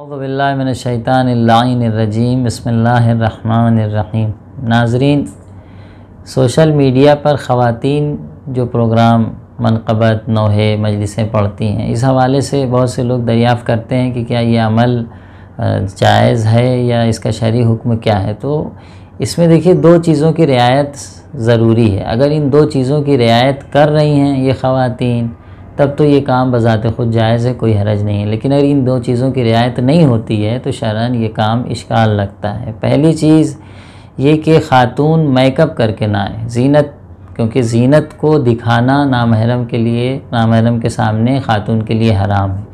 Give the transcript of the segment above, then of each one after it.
अवबिल्लाशैतानरजीम बसमीम नाजरीन social media पर ख़वान जो प्रोग्राम मनकबत नोहे मजलिसें पढ़ती हैं इस हवाले से बहुत से लोग दरियाफ़ करते हैं कि क्या ये अमल जायज़ है या इसका शरी हुक्म क्या है तो इसमें देखिए दो चीज़ों की रियायत ज़रूरी है अगर इन दो चीज़ों की रियायत कर रही हैं ये ख़वान तब तो ये काम बज़ात खुद जायज़ है कोई हरज नहीं है लेकिन अगर इन दो चीज़ों की रियायत नहीं होती है तो शरण ये काम इश्काल लगता है पहली चीज़ ये कि ख़ातून मेकअप करके ना आए जीनत क्योंकि जीनत को दिखाना नामहरम के लिए नामहरम के सामने ख़ातून के लिए हराम है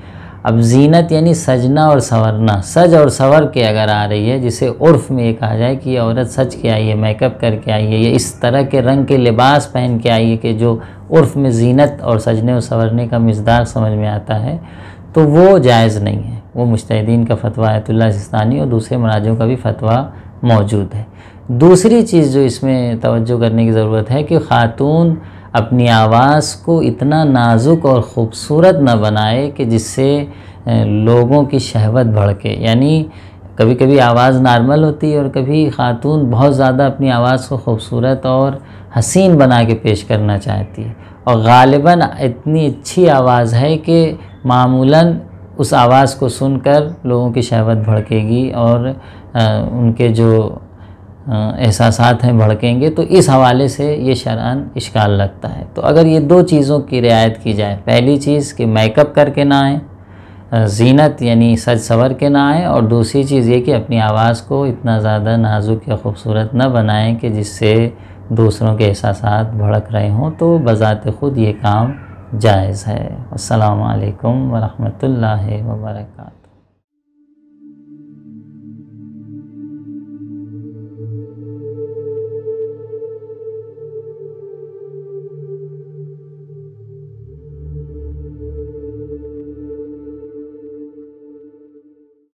अब जीनत यानी सजना और संवरना सज और सवर के अगर आ रही है जिसे उर्फ में ये कहा जाए कि ये औरत सज के आई है मेकअप करके आई है या इस तरह के रंग के लिबास पहन के आई है कि जो उर्फ में जीनत और सजने और संवरने का मजदार समझ में आता है तो वो जायज़ नहीं है वो मुश्तिन का फतवा आयतुल्ला सिस्तानी और दूसरे मराजों का भी फतवा मौजूद है दूसरी चीज़ जो इसमें तवज्जो करने की ज़रूरत है कि ख़ातून अपनी आवाज़ को इतना नाजुक और ख़ूबसूरत न बनाए कि जिससे लोगों की शहवत भड़के यानी कभी कभी आवाज़ नॉर्मल होती है और कभी खातून बहुत ज़्यादा अपनी आवाज़ को खूबसूरत और हसीन बना के पेश करना चाहती है और गालिबा इतनी अच्छी आवाज़ है कि मामूला उस आवाज़ को सुनकर लोगों की शहवत भड़केगी और आ, उनके जो एहसास हैं भड़केंगे तो इस हवाले से ये शरान इश्काल लगता है तो अगर ये दो चीज़ों की रियायत की जाए पहली चीज़ कि मेकअप करके ना आएँ जीनत यानी सज सवर के ना आए और दूसरी चीज़ ये कि अपनी आवाज़ को इतना ज़्यादा नाजुक या ख़ूबसूरत ना बनाएं कि जिससे दूसरों के एहसास भड़क रहे हों तो बज़ात ख़ुद ये काम जायज़ है अल्लाम वरहमल वर्का